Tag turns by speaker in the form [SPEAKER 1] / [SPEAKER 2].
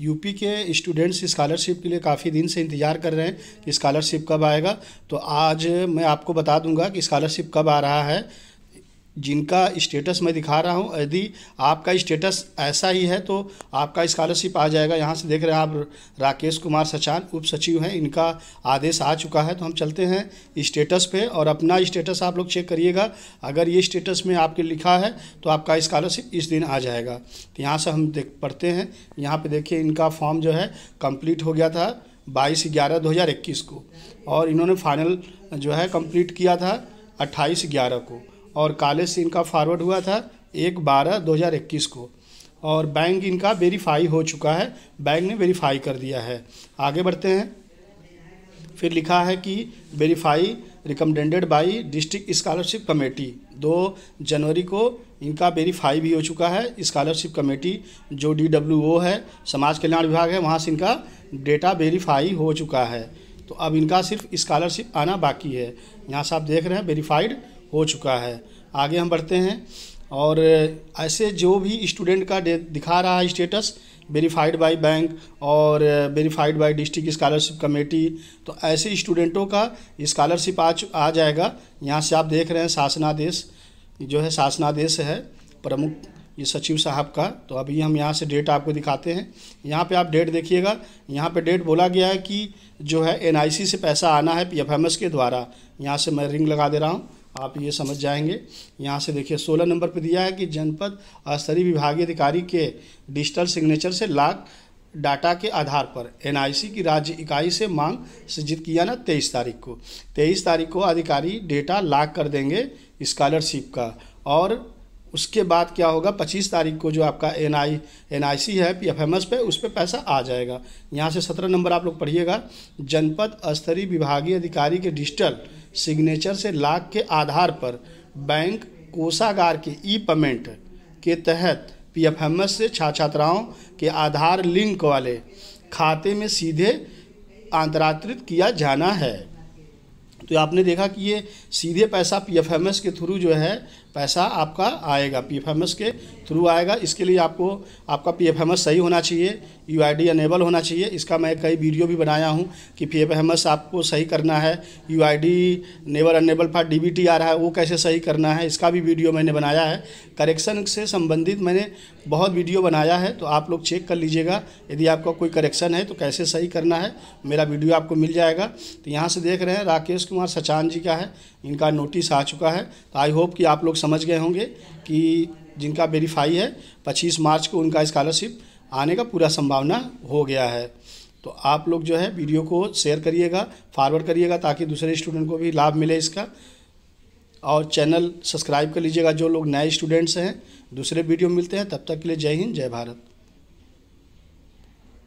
[SPEAKER 1] UP के students scholarship के लिए काफ़ी दिन से इंतज़ार कर रहे हैं कि स्कॉलरशिप कब आएगा तो आज मैं आपको बता दूंगा कि स्कॉलरशिप कब आ रहा है जिनका स्टेटस मैं दिखा रहा हूँ यदि आपका स्टेटस ऐसा ही है तो आपका स्कॉलरशिप आ जाएगा यहाँ से देख रहे हैं आप राकेश कुमार सचान उप सचिव हैं इनका आदेश आ चुका है तो हम चलते हैं स्टेटस पे और अपना स्टेटस आप लोग चेक करिएगा अगर ये स्टेटस में आपके लिखा है तो आपका स्कॉलरशिप इस दिन आ जाएगा तो यहाँ से हम देख पढ़ते हैं यहाँ पर देखिए इनका फॉर्म जो है कम्प्लीट हो गया था बाईस ग्यारह दो हज़ार इक्कीस को और इन्होंने फाइनल जो है कम्प्लीट किया था अट्ठाईस ग्यारह को और कॉलेज से इनका फॉरवर्ड हुआ था एक बारह दो हज़ार इक्कीस को और बैंक इनका वेरीफाई हो चुका है बैंक ने वेरीफाई कर दिया है आगे बढ़ते हैं फिर लिखा है कि verify recommended by district scholarship committee दो जनवरी को इनका वेरीफाई भी हो चुका है स्कॉलरशिप कमेटी जो डी डब्ल्यू ओ है समाज कल्याण विभाग है वहाँ से इनका डेटा वेरीफाई हो चुका है तो अब इनका सिर्फ स्कॉलरशिप आना बाकी है यहाँ से आप देख रहे हैं वेरीफाइड हो चुका है आगे हम बढ़ते हैं और ऐसे जो भी स्टूडेंट का दिखा रहा है स्टेटस वेरीफाइड बाय बैंक और verified by district scholarship committee तो ऐसे स्टूडेंटों का स्कॉलरशिप आ आ जाएगा यहाँ से आप देख रहे हैं शासनादेश जो है शासनादेश है प्रमुख ये सचिव साहब का तो अभी हम यहाँ से डेट आपको दिखाते हैं यहाँ पे आप डेट देखिएगा यहाँ पे डेट बोला गया है कि जो है एनआईसी से पैसा आना है पीएफएमएस के द्वारा यहाँ से मैं रिंग लगा दे रहा हूँ आप ये समझ जाएंगे यहाँ से देखिए सोलह नंबर पर दिया है कि जनपद स्तरीय विभागीय अधिकारी के डिजिटल सिग्नेचर से लाख डाटा के आधार पर एनआईसी की राज्य इकाई से मांग सृजित किया ना तेईस तारीख को तेईस तारीख को अधिकारी डेटा लाख कर देंगे स्कॉलरशिप का और उसके बाद क्या होगा 25 तारीख को जो आपका एन आई एन आई सी है पी एफ एम एस पे उस पर पैसा आ जाएगा यहाँ से सत्रह नंबर आप लोग पढ़िएगा जनपद स्तरीय विभागीय अधिकारी के डिजिटल सिग्नेचर से लाख के आधार पर बैंक कोषागार के ई पेमेंट के तहत पी एफ एम एस से छात्र छात्राओं के आधार लिंक वाले खाते में सीधे अंतरात्रित किया जाना है तो आपने देखा कि ये सीधे पैसा पी एफ एम एस के थ्रू जो है पैसा आपका आएगा पी के थ्रू आएगा इसके लिए आपको आपका पी सही होना चाहिए यू आई अनेबल होना चाहिए इसका मैं कई वीडियो भी बनाया हूँ कि पी आपको सही करना है U I D enable enable for D आ रहा है वो कैसे सही करना है इसका भी वीडियो मैंने बनाया है करेक्शन से संबंधित मैंने बहुत वीडियो बनाया है तो आप लोग चेक कर लीजिएगा यदि आपका कोई करेक्शन है तो कैसे सही करना है मेरा वीडियो आपको मिल जाएगा तो यहाँ से देख रहे हैं राकेश कुमार सचान जी का है इनका नोटिस आ चुका है तो आई होप कि आप लोग समझ गए होंगे कि जिनका वेरीफाई है 25 मार्च को उनका स्कॉलरशिप आने का पूरा संभावना हो गया है तो आप लोग जो है वीडियो को शेयर करिएगा फॉरवर्ड करिएगा ताकि दूसरे स्टूडेंट को भी लाभ मिले इसका और चैनल सब्सक्राइब कर लीजिएगा जो लोग नए स्टूडेंट्स हैं दूसरे वीडियो मिलते हैं तब तक के लिए जय हिंद जय भारत